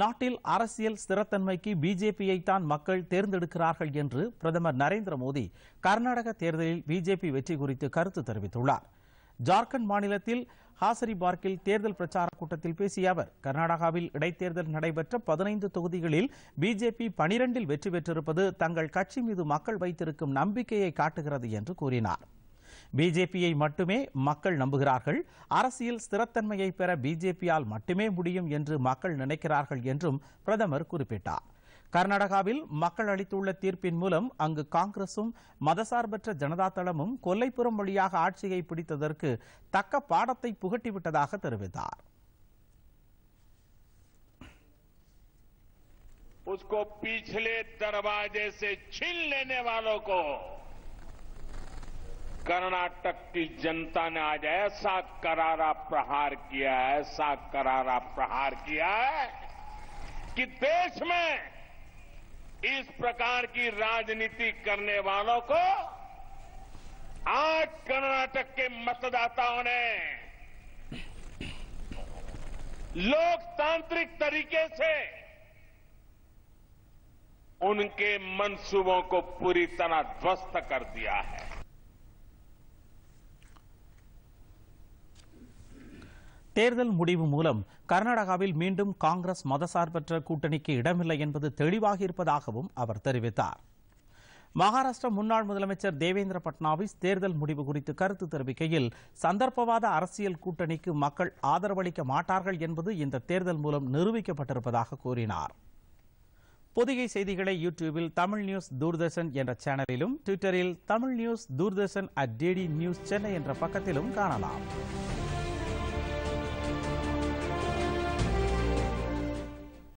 நாட்டில் அரசியல் ஸ்திரத்தன்மைக்கு பிஜேபியை தான் மக்கள் தேர்ந்தெடுக்கிறார்கள் என்று பிரதமர் நரேந்திர மோடி கர்நாடக தேர்தலில் பிஜேபி வெற்றி குறித்து கருத்து தெரிவித்துள்ளார் ஜார்க்கண்ட் மாநிலத்தில் ஹாசரி பார்க்கில் தேர்தல் பிரச்சார கூட்டத்தில் பேசிய அவர் கர்நாடகாவில் இடைத்தேர்தல் நடைபெற்ற பதினைந்து தொகுதிகளில் பிஜேபி பனிரெண்டில் வெற்றி பெற்றிருப்பது தங்கள் கட்சி மீது மக்கள் வைத்திருக்கும் நம்பிக்கையை காட்டுகிறது என்று கூறினாா் பிஜேபியை மட்டுமே மக்கள் நம்புகிறார்கள் அரசியல் ஸ்திரத்தன்மையை பெற பிஜேபியால் மட்டுமே முடியும் என்று மக்கள் நினைக்கிறார்கள் என்றும் பிரதமர் குறிப்பிட்டார் கர்நாடகாவில் மக்கள் அளித்துள்ள தீர்ப்பின் மூலம் அங்கு காங்கிரசும் மதசார்பற்ற ஜனதா தளமும் கொல்லைப்புறம் வழியாக ஆட்சியை பிடித்ததற்கு தக்க பாடத்தை புகட்டிவிட்டதாக தெரிவித்தார் उसको पिछले दरवाजे से छीन लेने वालों को कर्नाटक की जनता ने आज ऐसा करारा प्रहार किया है ऐसा करारा प्रहार किया है कि देश में इस प्रकार की राजनीति करने वालों को आज कर्नाटक के मतदाताओं ने लोकतांत्रिक तरीके से उनके मंसूबों को पूरी तरह ध्वस्त कर दिया है தேர்தல் முடிவு மூலம் கர்நாடகாவில் மீண்டும் காங்கிரஸ் மதசார்பற்ற கூட்டணிக்கு இடமில்லை என்பது தெளிவாக இருப்பதாகவும் அவர் தெரிவித்தார் மகாராஷ்டிர முன்னாள் முதலமைச்சர் தேவேந்திர பட்னாவிஸ் தேர்தல் முடிவு குறித்து கருத்து தெரிவிக்கையில் சந்தர்ப்பவாத அரசியல் கூட்டணிக்கு மக்கள் ஆதரவளிக்க மாட்டார்கள் என்பது இந்த தேர்தல் மூலம் நிரூபிக்கப்பட்டிருப்பதாக கூறினார் பொதிகை செய்திகளை யூடியூபில் தமிழ் நியூஸ் தூர்தர்ஷன் என்ற சேனலிலும் ட்விட்டரில் Tamil news Doordarshan at DD news Chennai என்ற பக்கத்திலும் காணலாம்